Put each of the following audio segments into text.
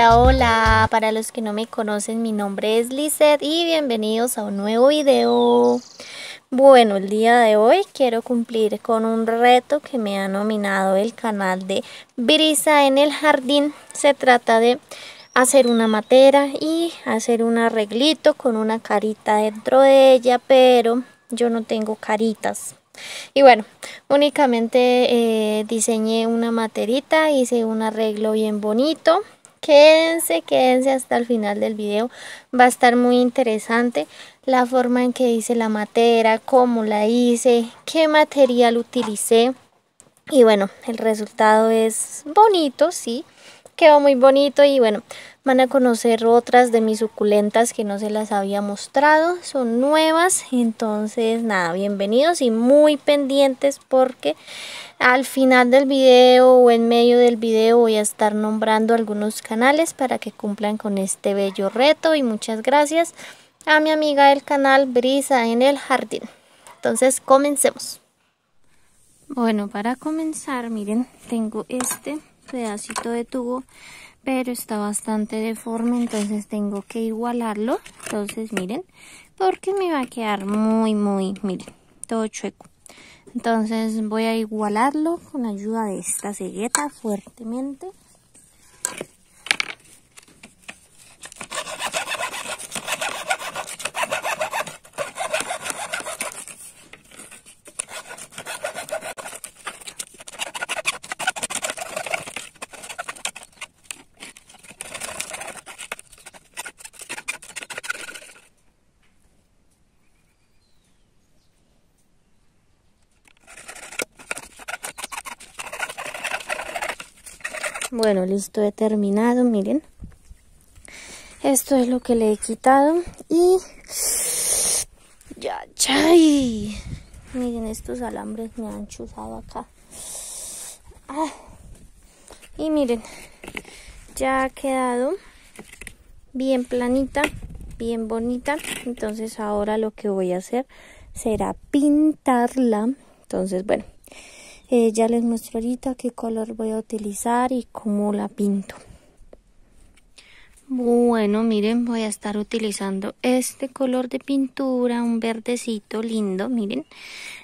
Hola, hola, para los que no me conocen, mi nombre es Lizeth y bienvenidos a un nuevo video. Bueno, el día de hoy quiero cumplir con un reto que me ha nominado el canal de Brisa en el Jardín. Se trata de hacer una matera y hacer un arreglito con una carita dentro de ella, pero yo no tengo caritas. Y bueno, únicamente eh, diseñé una materita, hice un arreglo bien bonito Quédense, quédense hasta el final del video. Va a estar muy interesante la forma en que hice la matera, cómo la hice, qué material utilicé. Y bueno, el resultado es bonito, sí, quedó muy bonito y bueno, Van a conocer otras de mis suculentas que no se las había mostrado. Son nuevas. Entonces, nada, bienvenidos y muy pendientes porque al final del video o en medio del video voy a estar nombrando algunos canales para que cumplan con este bello reto. Y muchas gracias a mi amiga del canal Brisa en el Jardín. Entonces, comencemos. Bueno, para comenzar, miren, tengo este pedacito de tubo pero está bastante deforme, entonces tengo que igualarlo. Entonces, miren, porque me va a quedar muy, muy, miren, todo chueco. Entonces voy a igualarlo con ayuda de esta cegueta fuertemente. Bueno, listo, he terminado, miren. Esto es lo que le he quitado y... ¡Ya, chay! Miren, estos alambres me han chuzado acá. Ah. Y miren, ya ha quedado bien planita, bien bonita. Entonces ahora lo que voy a hacer será pintarla. Entonces, bueno, eh, ya les muestro ahorita qué color voy a utilizar y cómo la pinto bueno miren voy a estar utilizando este color de pintura un verdecito lindo miren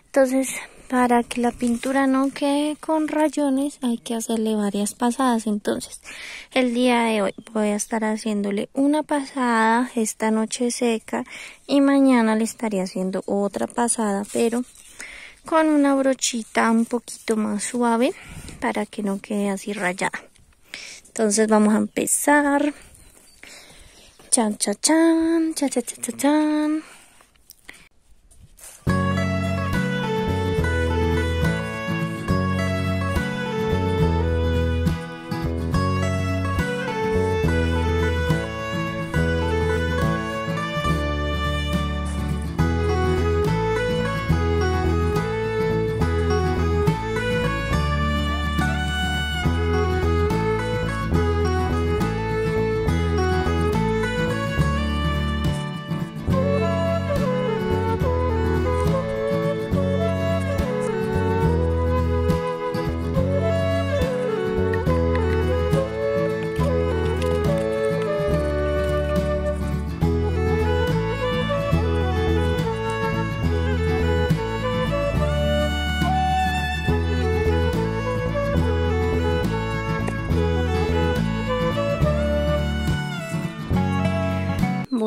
entonces para que la pintura no quede con rayones hay que hacerle varias pasadas entonces el día de hoy voy a estar haciéndole una pasada esta noche seca y mañana le estaré haciendo otra pasada pero con una brochita un poquito más suave para que no quede así rayada. Entonces vamos a empezar. Chan, chan, chan, chan.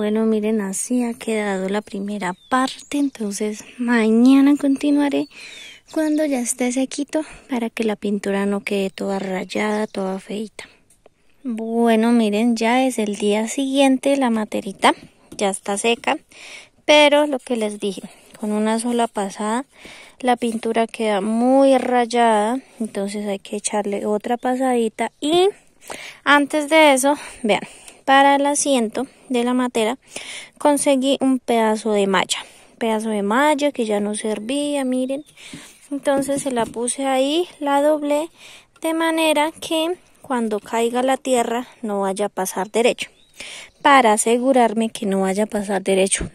Bueno, miren, así ha quedado la primera parte. Entonces, mañana continuaré cuando ya esté sequito para que la pintura no quede toda rayada, toda feita. Bueno, miren, ya es el día siguiente la materita. Ya está seca. Pero lo que les dije, con una sola pasada la pintura queda muy rayada. Entonces hay que echarle otra pasadita. Y antes de eso, vean para el asiento de la matera conseguí un pedazo de malla, pedazo de malla que ya no servía, miren. Entonces se la puse ahí, la doblé de manera que cuando caiga la tierra no vaya a pasar derecho. Para asegurarme que no vaya a pasar derecho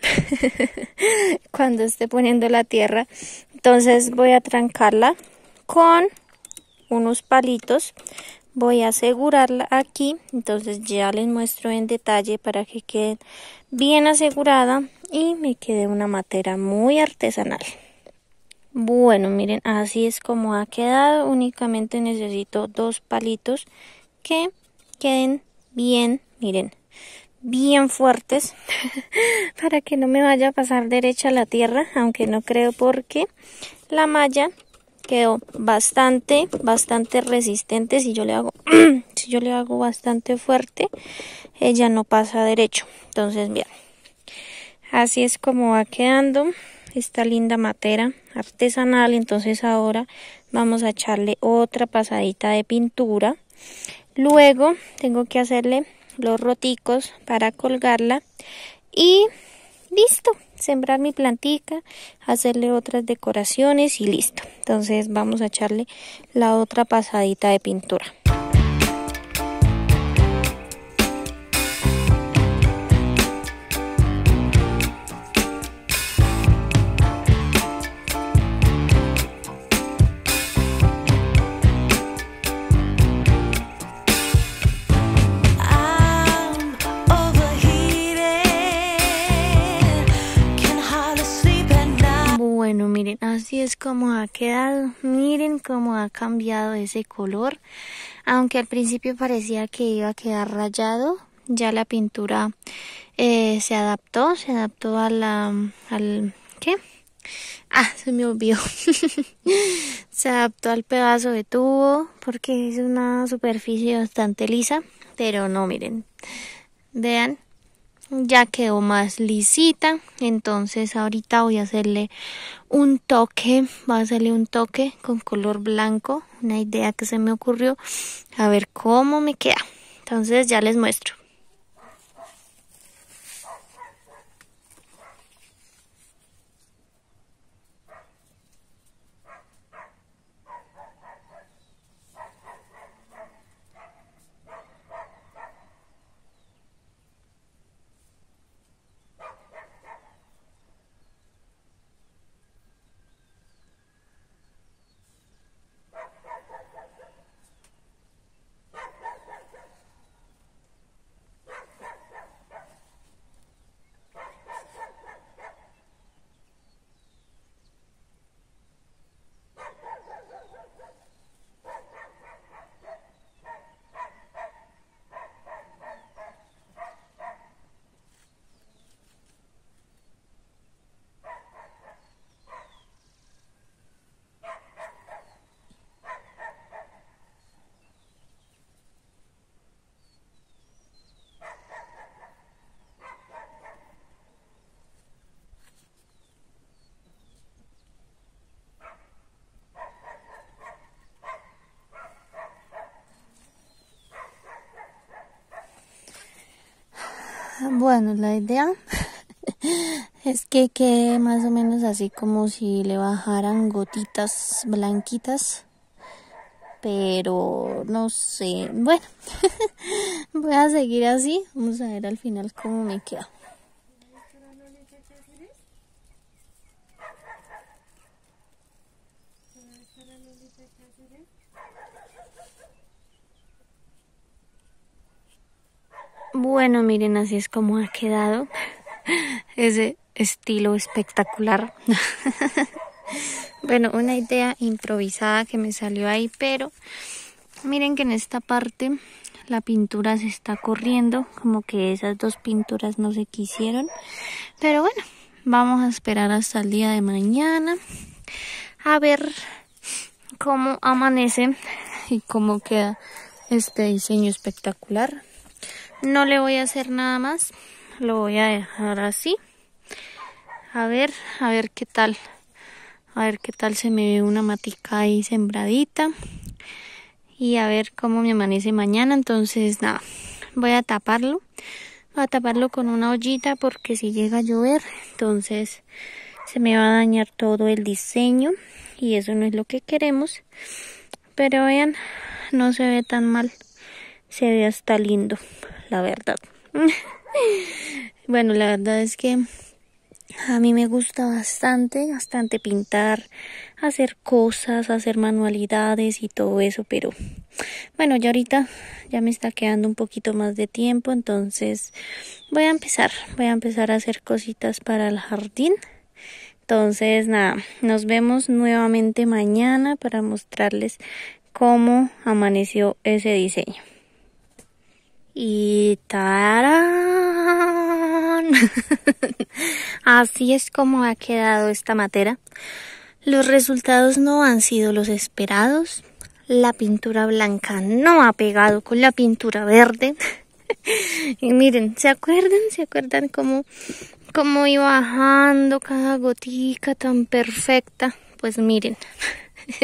cuando esté poniendo la tierra. Entonces voy a trancarla con unos palitos voy a asegurarla aquí entonces ya les muestro en detalle para que quede bien asegurada y me quede una matera muy artesanal bueno miren así es como ha quedado únicamente necesito dos palitos que queden bien miren bien fuertes para que no me vaya a pasar derecha la tierra aunque no creo porque la malla quedó bastante, bastante resistente. Si yo le hago, si yo le hago bastante fuerte, ella no pasa derecho. Entonces, bien. Así es como va quedando esta linda matera artesanal. Entonces ahora vamos a echarle otra pasadita de pintura. Luego tengo que hacerle los roticos para colgarla. Y listo sembrar mi plantica, hacerle otras decoraciones y listo. Entonces vamos a echarle la otra pasadita de pintura. cómo ha quedado, miren cómo ha cambiado ese color, aunque al principio parecía que iba a quedar rayado, ya la pintura eh, se adaptó, se adaptó a la, al, ¿qué? Ah, se me olvidó. se adaptó al pedazo de tubo porque es una superficie bastante lisa, pero no, miren, vean ya quedó más lisita entonces ahorita voy a hacerle un toque va a hacerle un toque con color blanco una idea que se me ocurrió a ver cómo me queda entonces ya les muestro Bueno, la idea es que quede más o menos así como si le bajaran gotitas blanquitas. Pero no sé. Bueno, voy a seguir así. Vamos a ver al final cómo me queda. Bueno, miren, así es como ha quedado ese estilo espectacular. bueno, una idea improvisada que me salió ahí, pero miren que en esta parte la pintura se está corriendo, como que esas dos pinturas no se quisieron. Pero bueno, vamos a esperar hasta el día de mañana a ver cómo amanece y cómo queda este diseño espectacular. No le voy a hacer nada más. Lo voy a dejar así. A ver, a ver qué tal. A ver qué tal se me ve una matica ahí sembradita. Y a ver cómo me amanece mañana. Entonces, nada, voy a taparlo. Voy a taparlo con una ollita porque si llega a llover, entonces se me va a dañar todo el diseño. Y eso no es lo que queremos. Pero vean, no se ve tan mal. Se ve hasta lindo la verdad. bueno, la verdad es que a mí me gusta bastante, bastante pintar, hacer cosas, hacer manualidades y todo eso, pero bueno, ya ahorita ya me está quedando un poquito más de tiempo, entonces voy a empezar, voy a empezar a hacer cositas para el jardín. Entonces, nada, nos vemos nuevamente mañana para mostrarles cómo amaneció ese diseño. Y tarán. Así es como ha quedado esta matera. Los resultados no han sido los esperados. La pintura blanca no ha pegado con la pintura verde. y miren, ¿se acuerdan? ¿Se acuerdan cómo, cómo iba bajando cada gotica tan perfecta? Pues miren.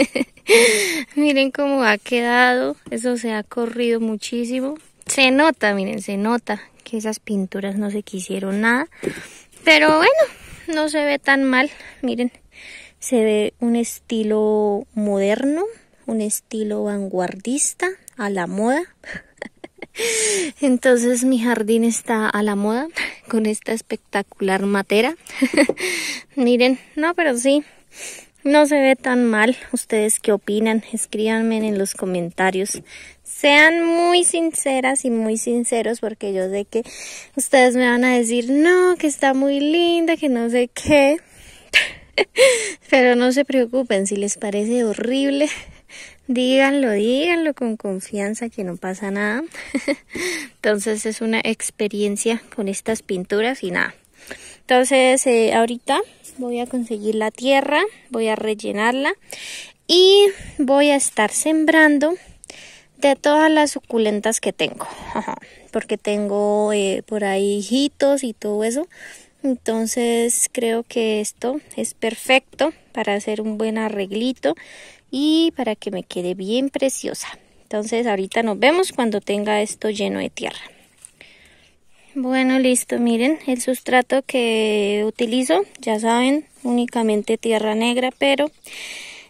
miren cómo ha quedado. Eso se ha corrido muchísimo se nota, miren, se nota que esas pinturas no se quisieron nada. Pero bueno, no se ve tan mal, miren. Se ve un estilo moderno, un estilo vanguardista, a la moda. Entonces mi jardín está a la moda con esta espectacular matera. miren, no, pero sí, no se ve tan mal. ¿Ustedes qué opinan? Escríbanme en los comentarios. Sean muy sinceras y muy sinceros porque yo sé que ustedes me van a decir, no, que está muy linda, que no sé qué. Pero no se preocupen, si les parece horrible, díganlo, díganlo con confianza que no pasa nada. Entonces es una experiencia con estas pinturas y nada. Entonces eh, ahorita voy a conseguir la tierra, voy a rellenarla y voy a estar sembrando de todas las suculentas que tengo. porque tengo eh, por ahí hijitos y todo eso. Entonces creo que esto es perfecto para hacer un buen arreglito y para que me quede bien preciosa. Entonces ahorita nos vemos cuando tenga esto lleno de tierra. Bueno, listo, miren el sustrato que utilizo, ya saben, únicamente tierra negra, pero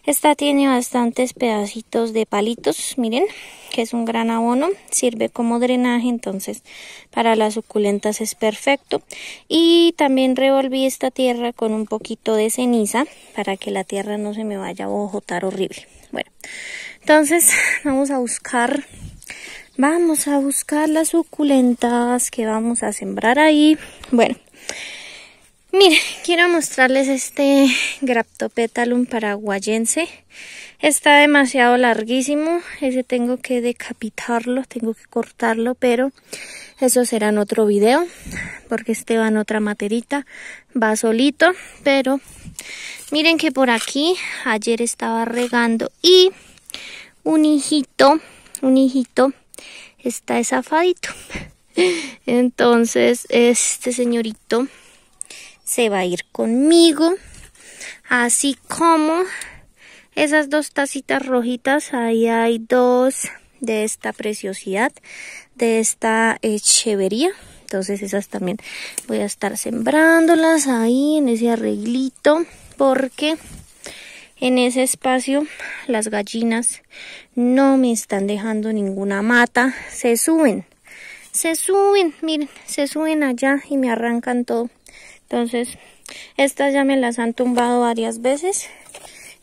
esta tiene bastantes pedacitos de palitos, miren, que es un gran abono, sirve como drenaje, entonces para las suculentas es perfecto. Y también revolví esta tierra con un poquito de ceniza para que la tierra no se me vaya a bojotar horrible. Bueno, entonces vamos a buscar Vamos a buscar las suculentas que vamos a sembrar ahí. Bueno, miren, quiero mostrarles este Graptopetalum paraguayense. Está demasiado larguísimo, ese tengo que decapitarlo, tengo que cortarlo, pero eso será en otro video, porque este va en otra materita, va solito, pero miren que por aquí ayer estaba regando y un hijito, un hijito está desafadito, Entonces, este señorito se va a ir conmigo. Así como esas dos tacitas rojitas, ahí hay dos de esta preciosidad, de esta echevería eh, Entonces esas también voy a estar sembrándolas ahí en ese arreglito porque en ese espacio las gallinas no me están dejando ninguna mata, se suben, se suben, miren, se suben allá y me arrancan todo. Entonces, estas ya me las han tumbado varias veces,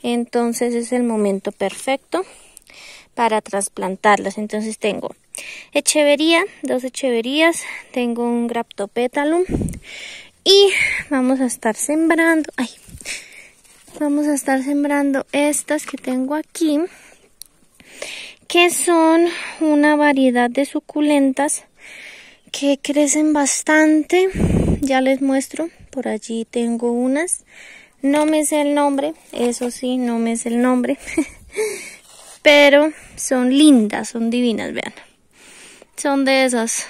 entonces es el momento perfecto para trasplantarlas. Entonces tengo echevería, dos echeverías, tengo un graptopetalum y vamos a estar sembrando. Ay, vamos a estar sembrando estas que tengo aquí que son una variedad de suculentas que crecen bastante ya les muestro por allí tengo unas no me sé el nombre eso sí no me sé el nombre pero son lindas son divinas vean son de esas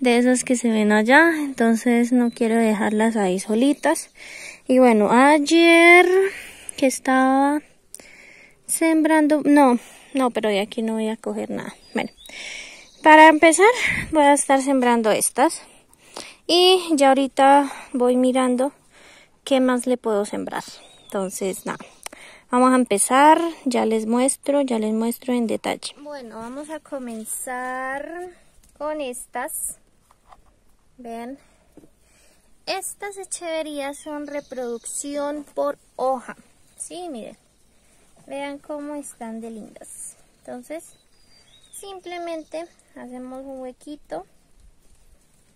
de esas que se ven allá entonces no quiero dejarlas ahí solitas y bueno, ayer que estaba sembrando, no, no, pero de aquí no voy a coger nada. Bueno, para empezar voy a estar sembrando estas. Y ya ahorita voy mirando qué más le puedo sembrar. Entonces, nada. Vamos a empezar, ya les muestro, ya les muestro en detalle. Bueno, vamos a comenzar con estas. Vean, estas echeverías son reproducción por hoja. Sí, miren. Vean cómo están de lindas. Entonces, simplemente hacemos un huequito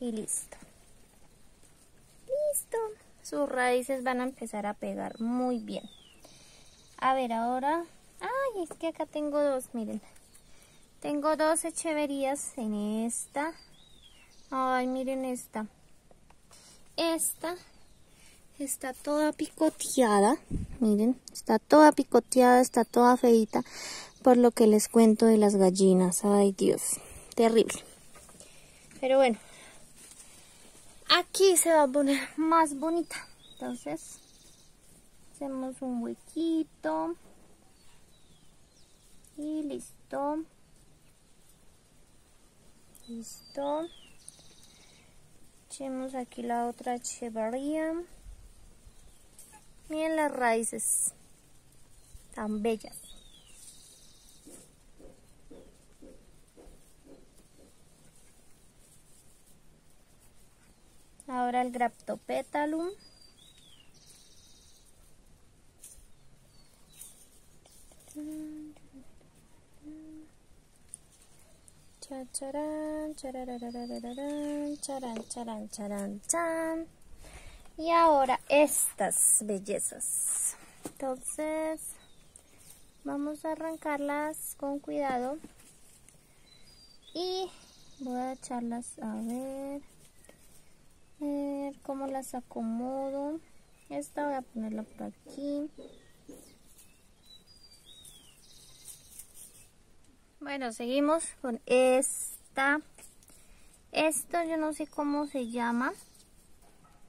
y listo. Listo. Sus raíces van a empezar a pegar muy bien. A ver, ahora... Ay, es que acá tengo dos, miren. Tengo dos echeverías en esta. Ay, miren esta esta está toda picoteada, miren, está toda picoteada, está toda feita por lo que les cuento de las gallinas, ay Dios, terrible. Pero bueno, aquí se va a poner más bonita, entonces hacemos un huequito y listo, listo. Echemos aquí la otra chevaría. Miren las raíces. Tan bellas. Ahora el graptopetalum. Y ahora estas bellezas. Entonces, vamos a arrancarlas con cuidado. Y voy a echarlas a ver. A ver cómo las acomodo. Esta voy a ponerla por aquí. Bueno, seguimos con esta. Esto yo no sé cómo se llama.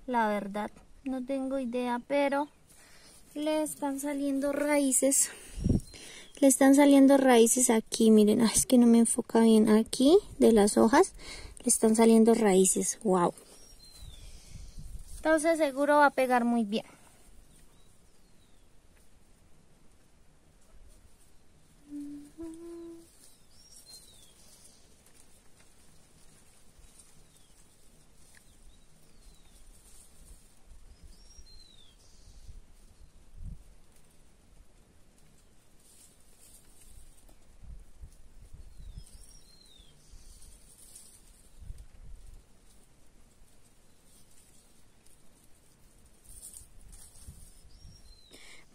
La verdad, no tengo idea, pero le están saliendo raíces. Le están saliendo raíces aquí, miren, es que no me enfoca bien aquí de las hojas. Le están saliendo raíces, wow. Entonces seguro va a pegar muy bien.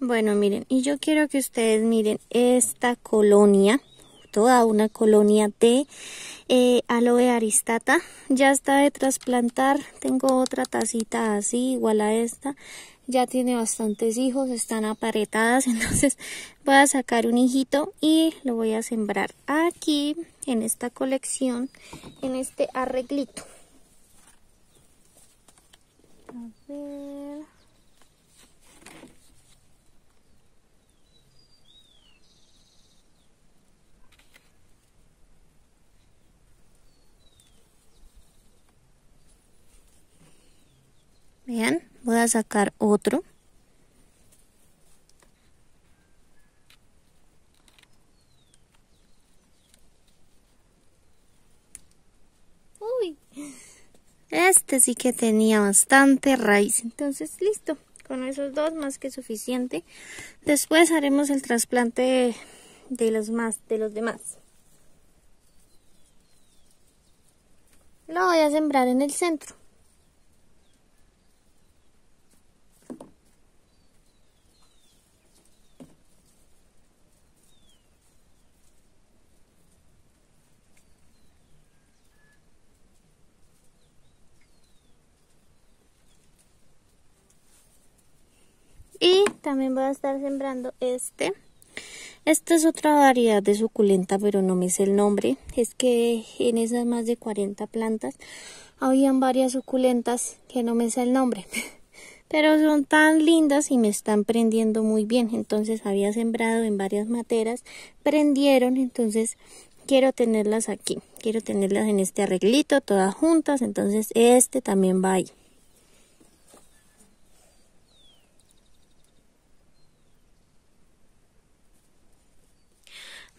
Bueno, miren, y yo quiero que ustedes miren esta colonia, toda una colonia de eh, aloe aristata. Ya está de trasplantar, tengo otra tacita así, igual a esta. Ya tiene bastantes hijos, están aparetadas, entonces voy a sacar un hijito y lo voy a sembrar aquí, en esta colección, en este arreglito. A ver... Vean, voy a sacar otro. Uy, este sí que tenía bastante raíz. Entonces, listo. Con esos dos más que suficiente. Después haremos el trasplante de los más, de los demás. Lo voy a sembrar en el centro. También voy a estar sembrando este. Esta es otra variedad de suculenta, pero no me sé el nombre. Es que en esas más de 40 plantas habían varias suculentas que no me sé el nombre. Pero son tan lindas y me están prendiendo muy bien. Entonces había sembrado en varias materas, prendieron, entonces quiero tenerlas aquí. Quiero tenerlas en este arreglito, todas juntas. Entonces este también va ahí.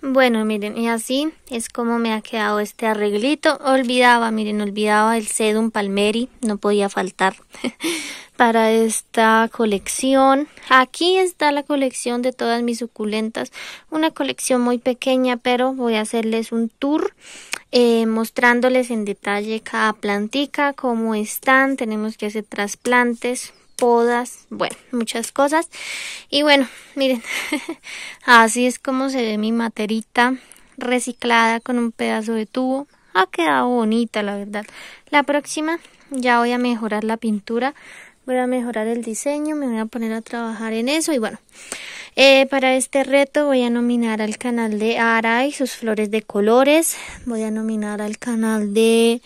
Bueno, miren, y así es como me ha quedado este arreglito. Olvidaba, miren, olvidaba el sedum palmeri, no podía faltar para esta colección. Aquí está la colección de todas mis suculentas, una colección muy pequeña, pero voy a hacerles un tour eh, mostrándoles en detalle cada plantica, cómo están, tenemos que hacer trasplantes podas, bueno, muchas cosas. Y bueno, miren, así es como se ve mi materita reciclada con un pedazo de tubo. Ha quedado bonita, la verdad. La próxima ya voy a mejorar la pintura, voy a mejorar el diseño, me voy a poner a trabajar en eso y bueno. Eh, para este reto voy a nominar al canal de Ara y sus flores de colores. Voy a nominar al canal de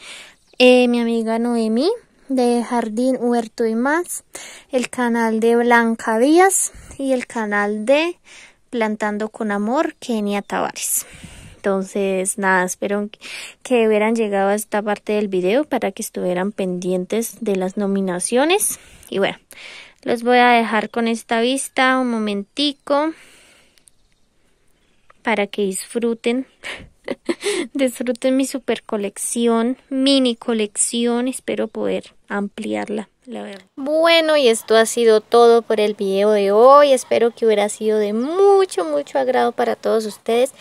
eh, mi amiga Noemi de Jardín Huerto y más, el canal de Blanca Díaz y el canal de Plantando con Amor Kenia Tavares. Entonces, nada, espero que hubieran llegado a esta parte del video para que estuvieran pendientes de las nominaciones. Y bueno, los voy a dejar con esta vista un momentico para que disfruten Disfruten mi super colección, mini colección. Espero poder ampliarla. Bueno, y esto ha sido todo por el video de hoy. Espero que hubiera sido de mucho, mucho agrado para todos ustedes.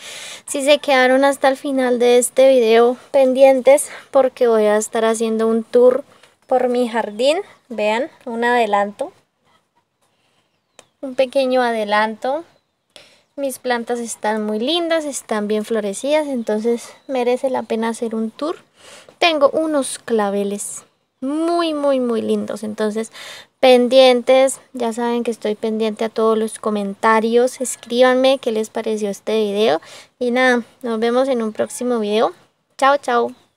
Si se quedaron hasta el final de este video pendientes, porque voy a estar haciendo un tour por mi jardín. Vean, un adelanto. Un pequeño adelanto mis plantas están muy lindas, están bien florecidas, entonces merece la pena hacer un tour. Tengo unos claveles muy, muy, muy lindos. Entonces, pendientes, ya saben que estoy pendiente a todos los comentarios. Escríbanme qué les pareció este video. Y nada, nos vemos en un próximo video. Chao, chao.